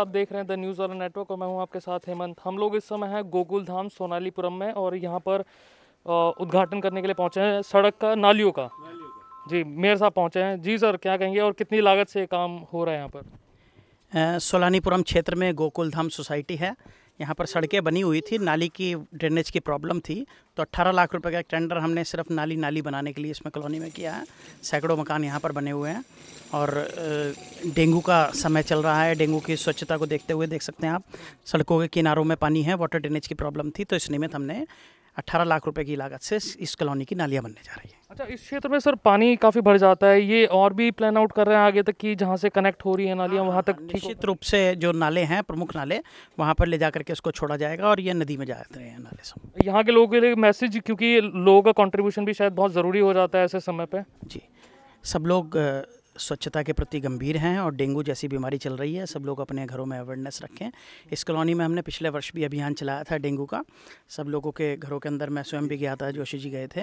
आप देख रहे हैं द न्यूज़ वाला नेटवर्क और मैं हूं आपके साथ हेमंत हम लोग इस समय हैं गोकुल धाम सोनालीपुरम में और यहां पर उद्घाटन करने के लिए पहुंचे हैं सड़क का नालियों का जी मेयर साहब पहुंचे हैं जी सर क्या कहेंगे और कितनी लागत से काम हो रहा है यहाँ पर सोलानीपुरम क्षेत्र में गोकुल धाम सोसाइटी है यहाँ पर सड़कें बनी हुई थी नाली की ड्रेनेज की प्रॉब्लम थी तो 18 लाख रुपए का एक टेंडर हमने सिर्फ नाली नाली बनाने के लिए इसमें कॉलोनी में किया है सैकड़ों मकान यहाँ पर बने हुए हैं और डेंगू का समय चल रहा है डेंगू की स्वच्छता को देखते हुए देख सकते हैं आप सड़कों के किनारों में पानी है वाटर ड्रेनेज की प्रॉब्लम थी तो इस निमित्त हमने 18 लाख रुपए की लागत से इस कॉलोनी की नालियाँ बनने जा रही है अच्छा इस क्षेत्र में सर पानी काफ़ी भर जाता है ये और भी प्लान आउट कर रहे हैं आगे तक कि जहाँ से कनेक्ट हो रही है नालियाँ हाँ, वहाँ तक हाँ, निश्चित रूप से जो नाले हैं प्रमुख नाले वहाँ पर ले जा करके उसको छोड़ा जाएगा और ये नदी में जाते हैं नाले सब यहाँ के लोगों के लिए मैसेज क्योंकि लोगों का कॉन्ट्रीब्यूशन भी शायद बहुत ज़रूरी हो जाता है ऐसे समय पर जी सब लोग स्वच्छता के प्रति गंभीर हैं और डेंगू जैसी बीमारी चल रही है सब लोग अपने घरों में अवेयरनेस रखें इस कॉलोनी में हमने पिछले वर्ष भी अभियान चलाया था डेंगू का सब लोगों के घरों के अंदर मैं स्वयं भी गया था जोशी जी गए थे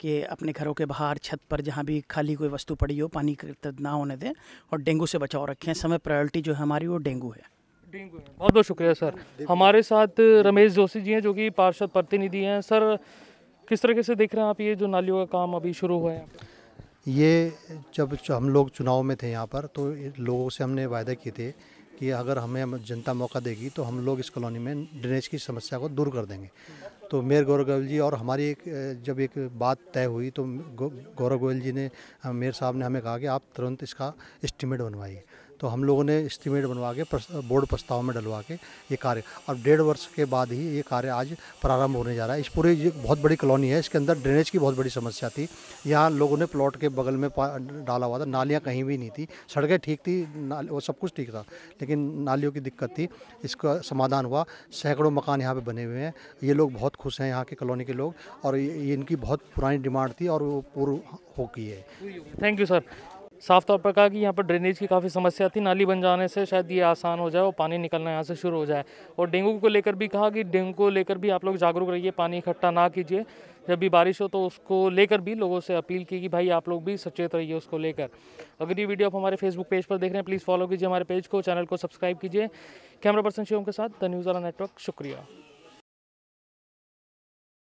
कि अपने घरों के बाहर छत पर जहाँ भी खाली कोई वस्तु पड़ी हो पानी ना होने दें और डेंगू से बचाव रखें समय प्रायोरिटी जो है हमारी वो डेंगू है बहुत बहुत शुक्रिया सर हमारे साथ रमेश जोशी जी हैं जो कि पार्षद प्रतिनिधि हैं सर किस तरीके से देख रहे हैं आप ये जो नालियों का काम अभी शुरू हुआ है ये जब हम लोग चुनाव में थे यहाँ पर तो लोगों से हमने वायदे किए थे कि अगर हमें जनता मौका देगी तो हम लोग इस कॉलोनी में ड्रेनेज की समस्या को दूर कर देंगे तो मेयर गौरव गोयल जी और हमारी एक जब एक बात तय हुई तो गौरव गोयल जी ने मेयर साहब ने हमें कहा कि आप तुरंत इसका इस्टीमेट बनवाइए तो हम लोगों ने इस्टीमेट बनवा के बोर्ड प्रस्ताव में डलवा के ये कार्य अब डेढ़ वर्ष के बाद ही ये कार्य आज प्रारंभ होने जा रहा है इस पूरे ये बहुत बड़ी कॉलोनी है इसके अंदर ड्रेनेज की बहुत बड़ी समस्या थी यहाँ लोगों ने प्लॉट के बगल में डाला हुआ था नालियाँ कहीं भी नहीं थी सड़कें ठीक थी वो सब कुछ ठीक था लेकिन नालियों की दिक्कत थी इसका समाधान हुआ सैकड़ों मकान यहाँ पर बने हुए हैं ये लोग बहुत खुश हैं यहाँ के कॉलोनी के लोग और इनकी बहुत पुरानी डिमांड थी और वो पूर्व हो गई है थैंक यू सर साफ तौर पर कहा कि यहाँ पर ड्रेनेज की काफ़ी समस्या थी नाली बन जाने से शायद ये आसान हो जाए और पानी निकलना यहाँ से शुरू हो जाए और डेंगू को लेकर भी कहा कि डेंगू को लेकर भी आप लोग जागरूक रहिए पानी इकट्ठा ना कीजिए जब भी बारिश हो तो उसको लेकर भी लोगों से अपील की कि भाई आप लोग भी सचेत रहिए उसको लेकर अगर ये वीडियो आप हमारे फेसबुक पेज पर देख रहे हैं प्लीज़ फॉलो कीजिए हमारे पेज को चैनल को सब्सक्राइब कीजिए कैमरा पर्सन शिवम के साथ द न्यूज़ वाला नेटवर्क शुक्रिया